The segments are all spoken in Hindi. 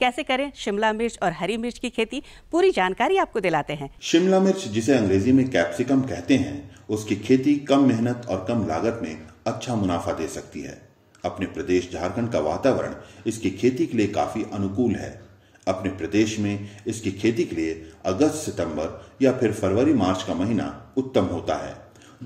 कैसे करें शिमला मिर्च और हरी मिर्च की खेती पूरी जानकारी आपको दिलाते हैं शिमला मिर्च जिसे अंग्रेजी में कैप्सिकम कहते हैं उसकी खेती कम मेहनत और कम लागत में अच्छा मुनाफा दे सकती है अपने प्रदेश झारखंड का वातावरण इसकी खेती के लिए काफी अनुकूल है अपने प्रदेश में इसकी खेती के लिए अगस्त सितंबर या फिर फरवरी मार्च का महीना उत्तम होता है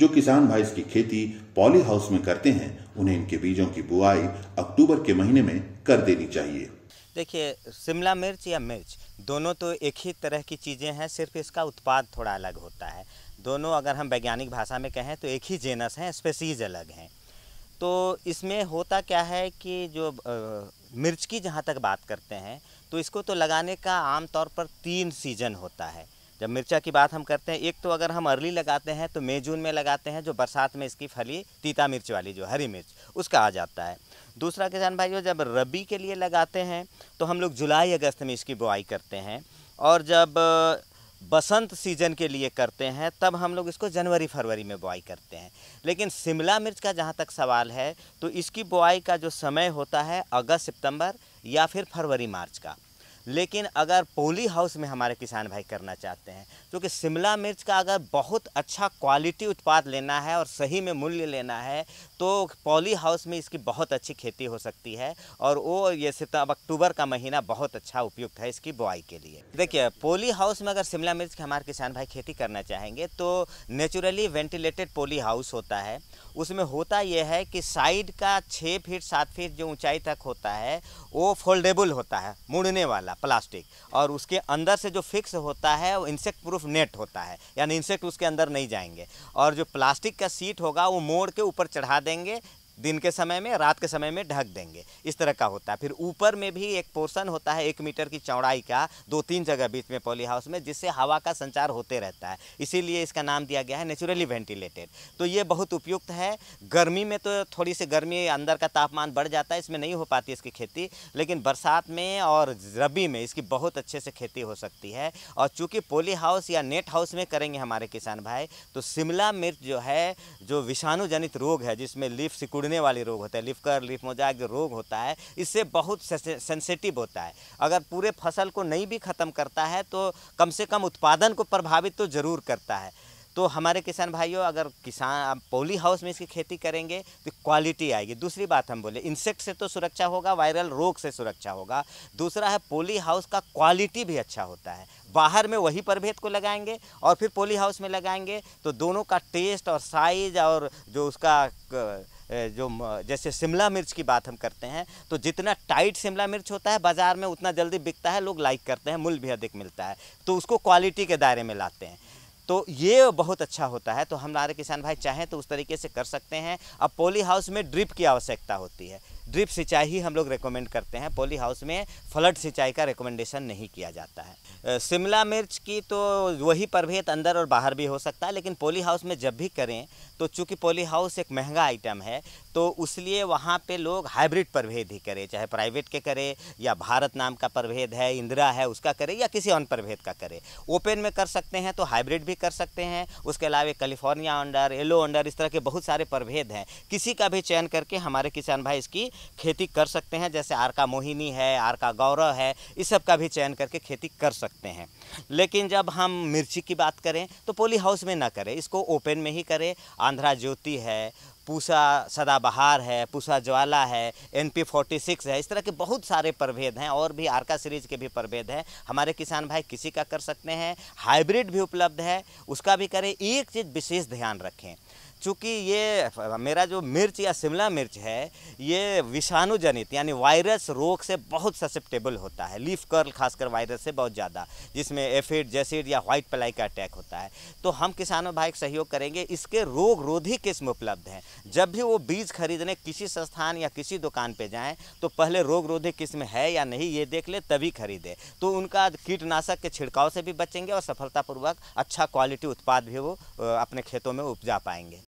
जो किसान भाई इसकी खेती पॉली हाउस में करते हैं उन्हें इनके बीजों की बुआई अक्टूबर के महीने में कर देनी चाहिए देखिए शिमला मिर्च या मिर्च दोनों तो एक ही तरह की चीज़ें हैं सिर्फ इसका उत्पाद थोड़ा अलग होता है दोनों अगर हम वैज्ञानिक भाषा में कहें तो एक ही जेनस हैं स्पेसीज अलग हैं तो इसमें होता क्या है कि जो आ, मिर्च की जहाँ तक बात करते हैं तो इसको तो लगाने का आम तौर पर तीन सीजन होता है जब मिर्चा की बात हम करते हैं एक तो अगर हम अर्ली लगाते हैं तो मई जून में लगाते हैं जो बरसात में इसकी फली तीता मिर्च वाली जो हरी मिर्च उसका आ जाता है दूसरा किसान भाइयों जब रबी के लिए लगाते हैं तो हम लोग जुलाई अगस्त में इसकी बुआई करते हैं और जब बसंत सीजन के लिए करते हैं तब हम लोग इसको जनवरी फरवरी में बुआई करते हैं लेकिन शिमला मिर्च का जहाँ तक सवाल है तो इसकी बुआई का जो समय होता है अगस्त सितंबर या फिर फरवरी मार्च का लेकिन अगर पोली हाउस में हमारे किसान भाई करना चाहते हैं क्योंकि तो शिमला मिर्च का अगर बहुत अच्छा क्वालिटी उत्पाद लेना है और सही में मूल्य लेना है तो पॉली हाउस में इसकी बहुत अच्छी खेती हो सकती है और वो ये सितम अक्टूबर का महीना बहुत अच्छा उपयुक्त है इसकी बुआई के लिए देखिए पोली हाउस में अगर शिमला मिर्च के हमारे किसान भाई खेती करना चाहेंगे तो नेचुरली वेंटिलेटेड पोली हाउस होता है उसमें होता यह है कि साइड का छः फीट सात फीट जो ऊंचाई तक होता है वो फोल्डेबल होता है मुड़ने वाला प्लास्टिक और उसके अंदर से जो फिक्स होता है वो इंसेक्ट प्रूफ नेट होता है यानी इंसेक्ट उसके अंदर नहीं जाएंगे और जो प्लास्टिक का सीट होगा वो मोड़ के ऊपर चढ़ा देंगे दिन के समय में रात के समय में ढक देंगे इस तरह का होता है फिर ऊपर में भी एक पोर्शन होता है एक मीटर की चौड़ाई का दो तीन जगह बीच में पॉली हाउस में जिससे हवा का संचार होते रहता है इसीलिए इसका नाम दिया गया है नेचुरली वेंटिलेटेड तो ये बहुत उपयुक्त है गर्मी में तो थोड़ी सी गर्मी अंदर का तापमान बढ़ जाता है इसमें नहीं हो पाती इसकी खेती लेकिन बरसात में और रबी में इसकी बहुत अच्छे से खेती हो सकती है और चूँकि पोली हाउस या नेट हाउस में करेंगे हमारे किसान भाई तो शिमला मिर्च जो है जो विषाणु जनित रोग है जिसमें लीफ सिकुड़ मुड़ने वाले रोग होते हैं लिफकर लिफ मोजाक जो रोग होता है इससे बहुत सेंसिटिव होता है अगर पूरे फसल को नहीं भी ख़त्म करता है तो कम से कम उत्पादन को प्रभावित तो ज़रूर करता है तो हमारे किसान भाइयों अगर किसान पोली हाउस में इसकी खेती करेंगे तो क्वालिटी आएगी दूसरी बात हम बोले इंसेक्ट से तो सुरक्षा होगा वायरल रोग से सुरक्षा होगा दूसरा है पोली हाउस का क्वालिटी भी अच्छा होता है बाहर में वही प्रभेद को लगाएंगे और फिर पोली हाउस में लगाएंगे तो दोनों का टेस्ट और साइज और जो उसका जो जैसे शिमला मिर्च की बात हम करते हैं तो जितना टाइट शिमला मिर्च होता है बाज़ार में उतना जल्दी बिकता है लोग लाइक करते हैं मूल्य भी अधिक मिलता है तो उसको क्वालिटी के दायरे में लाते हैं तो ये बहुत अच्छा होता है तो हमारे किसान भाई चाहें तो उस तरीके से कर सकते हैं अब पोली हाउस में ड्रिप की आवश्यकता होती है ड्रिप सिंचाई ही हम लोग रिकमेंड करते हैं पोली हाउस में फ्लड सिंचाई का रिकमेंडेशन नहीं किया जाता है शिमला मिर्च की तो वही परभेद अंदर और बाहर भी हो सकता है लेकिन पोली हाउस में जब भी करें तो चूंकि पोली हाउस एक महंगा आइटम है तो उसलिए वहाँ पे लोग हाइब्रिड परभेद ही करें चाहे प्राइवेट के करें या भारत नाम का परभेद है इंदिरा है उसका करें या किसी और परभेद का करें ओपन में कर सकते हैं तो हाइब्रिड भी कर सकते हैं उसके अलावा कैलिफोर्निया अंडर येलो अंडर इस तरह के बहुत सारे परभेद हैं किसी का भी चयन करके हमारे किसान भाई इसकी खेती कर सकते हैं जैसे आरका मोहिनी है आरका गौरव है इस सब का भी चयन करके खेती कर सकते हैं लेकिन जब हम मिर्ची की बात करें तो पोली हाउस में ना करें इसको ओपन में ही करें आंध्रा ज्योति है पूसा सदाबहार है पूसा ज्वाला है एन पी फोर्टी सिक्स है इस तरह के बहुत सारे प्रभेद हैं और भी आरका सीरीज के भी प्रभेद हैं हमारे किसान भाई किसी का कर सकते हैं हाइब्रिड भी उपलब्ध है उसका भी करें एक चीज़ विशेष ध्यान रखें चूँकि ये मेरा जो मिर्च या शिमला मिर्च है ये विषाणु जनित यानी वायरस रोग से बहुत ससेप्टेबल होता है लीफ कर्ल खासकर वायरस से बहुत ज़्यादा जिसमें एफिड जेसिड या व्हाइट पलाई का अटैक होता है तो हम किसानों भाई सहयोग करेंगे इसके रोग रोधी किस्म उपलब्ध हैं जब भी वो बीज खरीदने किसी संस्थान या किसी दुकान पर जाएँ तो पहले रोग रोधी किस्म है या नहीं ये देख ले तभी खरीदे तो उनका कीटनाशक के छिड़काव से भी बचेंगे और सफलतापूर्वक अच्छा क्वालिटी उत्पाद भी वो अपने खेतों में उपजा पाएंगे